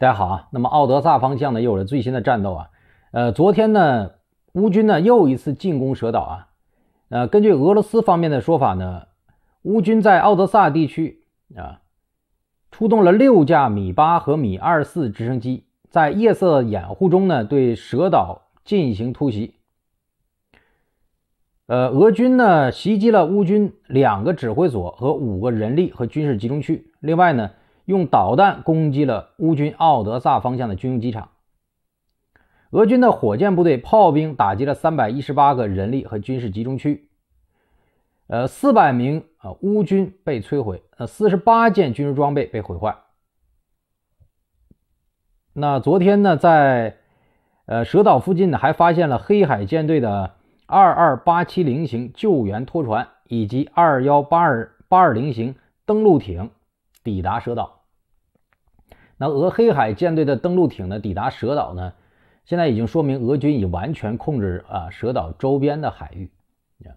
大家好啊，那么奥德萨方向呢，又有了最新的战斗啊。呃，昨天呢，乌军呢又一次进攻蛇岛啊。呃，根据俄罗斯方面的说法呢，乌军在奥德萨地区啊出动了六架米八和米二四直升机，在夜色掩护中呢，对蛇岛进行突袭。呃，俄军呢袭击了乌军两个指挥所和五个人力和军事集中区，另外呢。用导弹攻击了乌军奥德萨方向的军用机场。俄军的火箭部队、炮兵打击了三百一十八个人力和军事集中区。呃，四百名啊乌军被摧毁，呃，四十八件军事装备被毁坏。那昨天呢，在呃蛇岛附近呢，还发现了黑海舰队的二二八七零型救援拖船以及二幺八二八二零型登陆艇抵达蛇岛。那俄黑海舰队的登陆艇呢？抵达蛇岛呢？现在已经说明俄军已完全控制啊蛇岛周边的海域，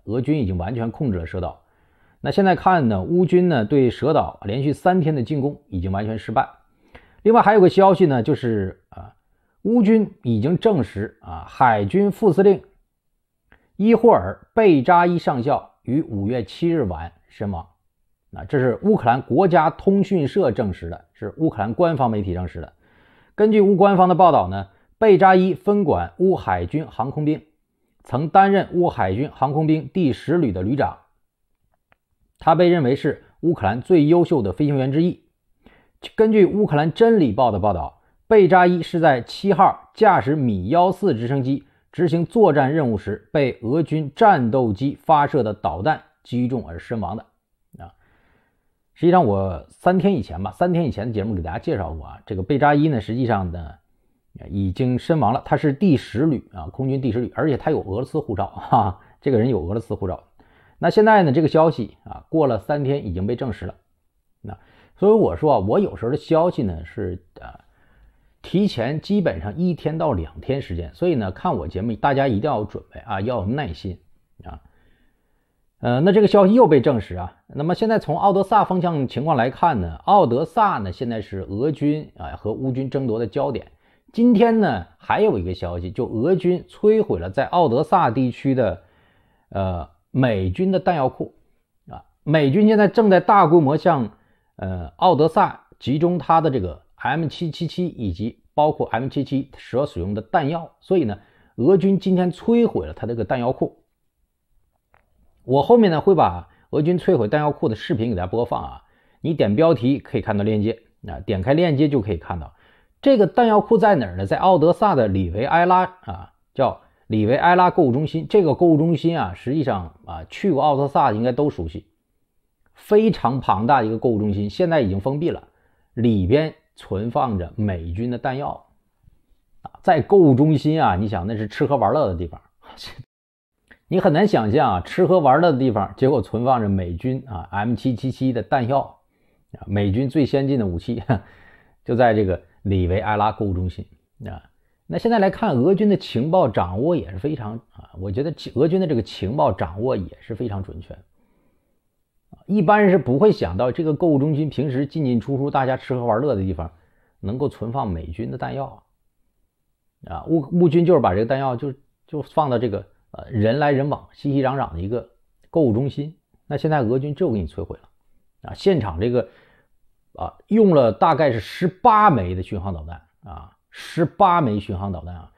俄军已经完全控制了蛇岛。那现在看呢，乌军呢对蛇岛连续三天的进攻已经完全失败。另外还有个消息呢，就是啊，乌军已经证实啊海军副司令伊霍尔贝扎伊上校于五月七日晚身亡。啊，这是乌克兰国家通讯社证实的，是乌克兰官方媒体证实的。根据乌官方的报道呢，贝扎伊分管乌海军航空兵，曾担任乌海军航空兵第十旅的旅长。他被认为是乌克兰最优秀的飞行员之一。根据乌克兰《真理报》的报道，贝扎伊是在七号驾驶米幺四直升机执行作战任务时，被俄军战斗机发射的导弹击中而身亡的。实际上，我三天以前吧，三天以前的节目给大家介绍过啊。这个贝扎伊呢，实际上呢，已经身亡了。他是第十旅啊，空军第十旅，而且他有俄罗斯护照啊。这个人有俄罗斯护照。那现在呢，这个消息啊，过了三天已经被证实了。那所以我说啊，我有时候的消息呢是啊，提前基本上一天到两天时间。所以呢，看我节目，大家一定要有准备啊，要有耐心啊。呃，那这个消息又被证实啊。那么现在从奥德萨方向情况来看呢，奥德萨呢现在是俄军啊和乌军争夺的焦点。今天呢还有一个消息，就俄军摧毁了在奥德萨地区的呃美军的弹药库啊。美军现在正在大规模向呃奥德萨集中它的这个 M777 以及包括 m 7 7所使用的弹药，所以呢，俄军今天摧毁了它这个弹药库。我后面呢会把俄军摧毁弹药库的视频给大家播放啊，你点标题可以看到链接，啊，点开链接就可以看到这个弹药库在哪儿呢？在奥德萨的里维埃拉啊，叫里维埃拉购物中心。这个购物中心啊，实际上啊去过奥德萨应该都熟悉，非常庞大的一个购物中心，现在已经封闭了，里边存放着美军的弹药啊，在购物中心啊，你想那是吃喝玩乐的地方。你很难想象啊，吃喝玩乐的地方，结果存放着美军啊 M 七七七的弹药，美军最先进的武器，就在这个里维埃拉购物中心啊。那现在来看，俄军的情报掌握也是非常啊，我觉得俄军的这个情报掌握也是非常准确一般人是不会想到这个购物中心平时进进出出，大家吃喝玩乐的地方，能够存放美军的弹药啊。乌乌军就是把这个弹药就就放到这个。呃，人来人往、熙熙攘攘的一个购物中心，那现在俄军就给你摧毁了啊！现场这个啊，用了大概是十八枚的巡航导弹啊，十八枚巡航导弹啊，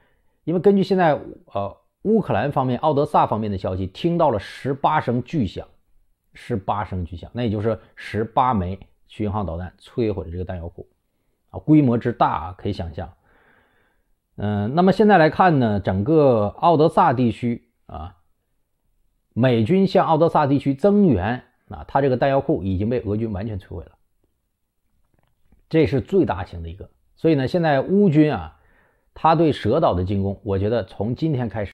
因为根据现在呃乌克兰方面、奥德萨方面的消息，听到了十八声巨响，十八声巨响，那也就是十八枚巡航导弹摧毁了这个弹药库啊，规模之大，啊、可以想象。嗯，那么现在来看呢，整个奥德萨地区啊，美军向奥德萨地区增援啊，它这个弹药库已经被俄军完全摧毁了，这是最大型的一个。所以呢，现在乌军啊，他对蛇岛的进攻，我觉得从今天开始。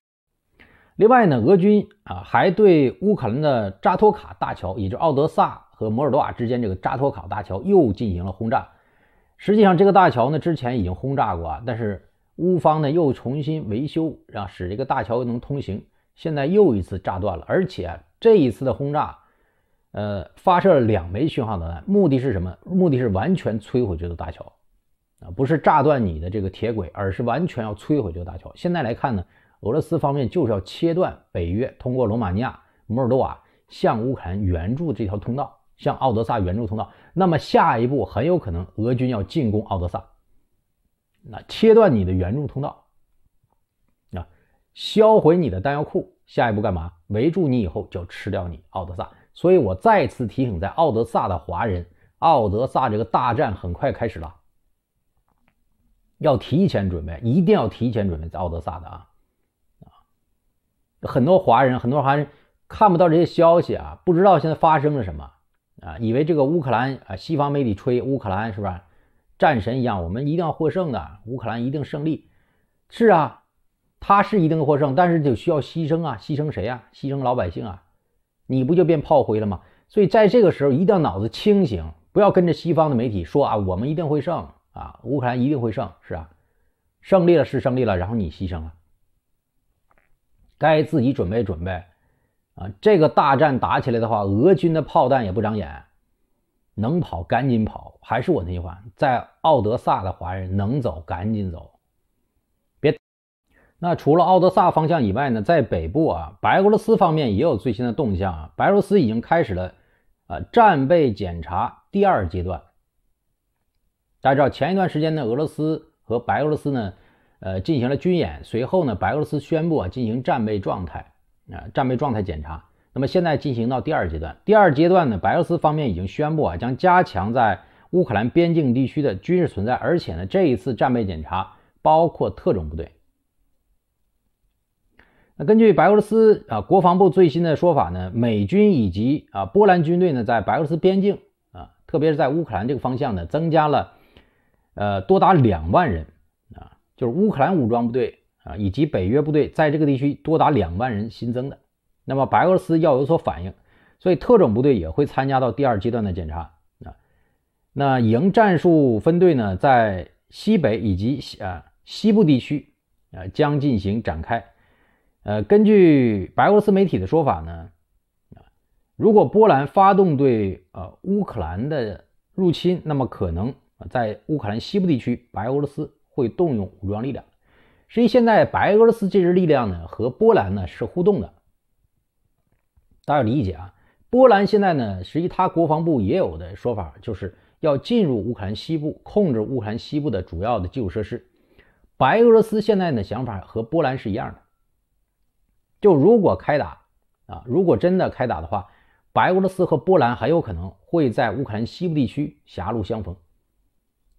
另外呢，俄军啊还对乌克兰的扎托卡大桥，就是奥德萨和摩尔多瓦之间这个扎托卡大桥又进行了轰炸。实际上，这个大桥呢之前已经轰炸过啊，但是。乌方呢又重新维修，让使这个大桥能通行。现在又一次炸断了，而且这一次的轰炸，呃，发射了两枚巡航导弹，目的是什么？目的是完全摧毁这座大桥，啊，不是炸断你的这个铁轨，而是完全要摧毁这座大桥。现在来看呢，俄罗斯方面就是要切断北约通过罗马尼亚、摩尔多瓦向乌克兰援助这条通道，向奥德萨援助通道。那么下一步很有可能俄军要进攻奥德萨。那切断你的援助通道，啊，销毁你的弹药库，下一步干嘛？围住你以后就吃掉你，奥德萨。所以我再次提醒，在奥德萨的华人，奥德萨这个大战很快开始了，要提前准备，一定要提前准备在奥德萨的啊啊，很多华人，很多华人看不到这些消息啊，不知道现在发生了什么啊，以为这个乌克兰啊，西方媒体吹乌克兰，是不是？战神一样，我们一定要获胜的，乌克兰一定胜利。是啊，他是一定获胜，但是就需要牺牲啊，牺牲谁啊？牺牲老百姓啊？你不就变炮灰了吗？所以在这个时候一定要脑子清醒，不要跟着西方的媒体说啊，我们一定会胜啊，乌克兰一定会胜，是啊，胜利了是胜利了，然后你牺牲了，该自己准备准备啊。这个大战打起来的话，俄军的炮弹也不长眼。能跑赶紧跑，还是我那句话，在奥德萨的华人能走赶紧走，别。那除了奥德萨方向以外呢，在北部啊，白俄罗斯方面也有最新的动向啊，白俄罗斯已经开始了，呃，战备检查第二阶段。大家知道前一段时间呢，俄罗斯和白俄罗斯呢，呃，进行了军演，随后呢，白俄罗斯宣布啊，进行战备状态啊，战备状态检查。那么现在进行到第二阶段，第二阶段呢，白俄罗斯方面已经宣布啊，将加强在乌克兰边境地区的军事存在，而且呢，这一次战备检查包括特种部队。那根据白俄罗斯啊国防部最新的说法呢，美军以及啊波兰军队呢，在白俄罗斯边境啊，特别是在乌克兰这个方向呢，增加了呃多达两万人啊，就是乌克兰武装部队啊以及北约部队在这个地区多达两万人新增的。那么白俄罗斯要有所反应，所以特种部队也会参加到第二阶段的检查啊。那营战术分队呢，在西北以及西啊西部地区，啊将进行展开。呃，根据白俄罗斯媒体的说法呢，如果波兰发动对呃乌克兰的入侵，那么可能在乌克兰西部地区，白俄罗斯会动用武装力量。实际现在白俄罗斯这支力量呢，和波兰呢是互动的。大家要理解啊，波兰现在呢，实际他国防部也有的说法，就是要进入乌克兰西部，控制乌克兰西部的主要的基础设施。白俄罗斯现在的想法和波兰是一样的，就如果开打啊，如果真的开打的话，白俄罗斯和波兰很有可能会在乌克兰西部地区狭路相逢，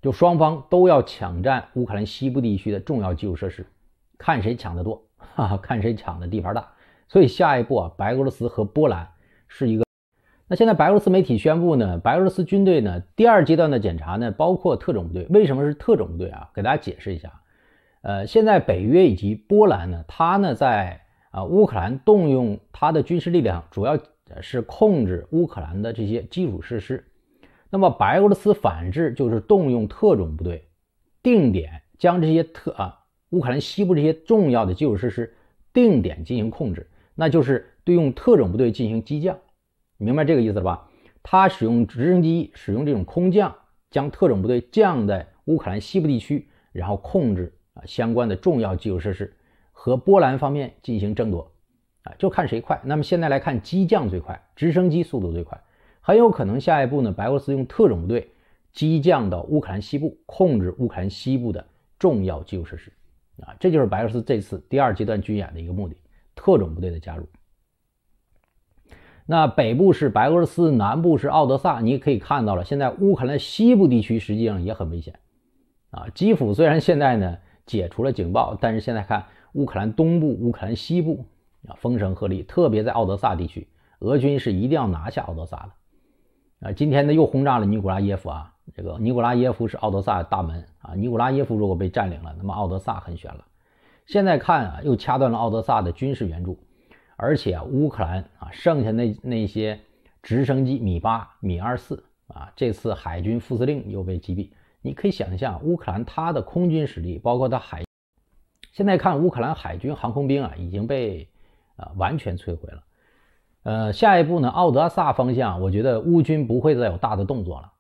就双方都要抢占乌克兰西部地区的重要基础设施，看谁抢得多，哈哈，看谁抢的地盘大。所以下一步啊，白俄罗斯和波兰是一个。那现在白俄罗斯媒体宣布呢，白俄罗斯军队呢第二阶段的检查呢，包括特种部队。为什么是特种部队啊？给大家解释一下。呃，现在北约以及波兰呢，它呢在啊乌克兰动用它的军事力量，主要是控制乌克兰的这些基础设施。那么白俄罗斯反制就是动用特种部队，定点将这些特啊乌克兰西部这些重要的基础设施定点进行控制。那就是对用特种部队进行机降，明白这个意思了吧？他使用直升机，使用这种空降，将特种部队降在乌克兰西部地区，然后控制啊相关的重要基础设施，和波兰方面进行争夺，啊，就看谁快。那么现在来看，机降最快，直升机速度最快，很有可能下一步呢，白俄罗斯用特种部队机降到乌克兰西部，控制乌克兰西部的重要基础设施，啊，这就是白俄罗斯这次第二阶段军演的一个目的。特种部队的加入。那北部是白俄罗斯，南部是奥德萨。你也可以看到了，现在乌克兰西部地区实际上也很危险啊。基辅虽然现在呢解除了警报，但是现在看乌克兰东部、乌克兰西部啊，风声鹤唳，特别在奥德萨地区，俄军是一定要拿下奥德萨的啊。今天呢又轰炸了尼古拉耶夫啊，这个尼古拉耶夫是奥德萨大门啊。尼古拉耶夫如果被占领了，那么奥德萨很悬了。现在看啊，又掐断了奥德萨的军事援助，而且乌克兰啊，剩下那那些直升机米八、米二四啊，这次海军副司令又被击毙。你可以想象，乌克兰它的空军实力，包括它海，现在看乌克兰海军航空兵啊，已经被啊完全摧毁了。呃，下一步呢，奥德萨方向，我觉得乌军不会再有大的动作了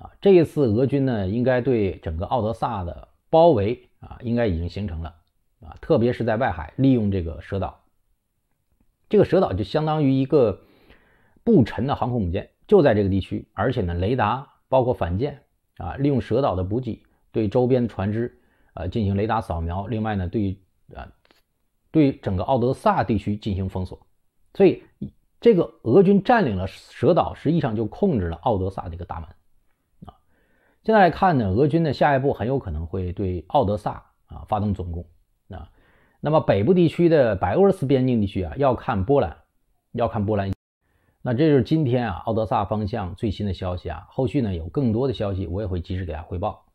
啊。这一次俄军呢，应该对整个奥德萨的包围啊，应该已经形成了。啊，特别是在外海利用这个蛇岛，这个蛇岛就相当于一个不沉的航空母舰，就在这个地区，而且呢，雷达包括反舰啊，利用蛇岛的补给对周边的船只啊进行雷达扫描，另外呢，对啊对整个奥德萨地区进行封锁，所以这个俄军占领了蛇岛，实际上就控制了奥德萨的一个大门啊。现在来看呢，俄军的下一步很有可能会对奥德萨啊发动总攻。那么北部地区的白俄罗斯边境地区啊，要看波兰，要看波兰。那这就是今天啊，奥德萨方向最新的消息啊。后续呢，有更多的消息，我也会及时给大家汇报。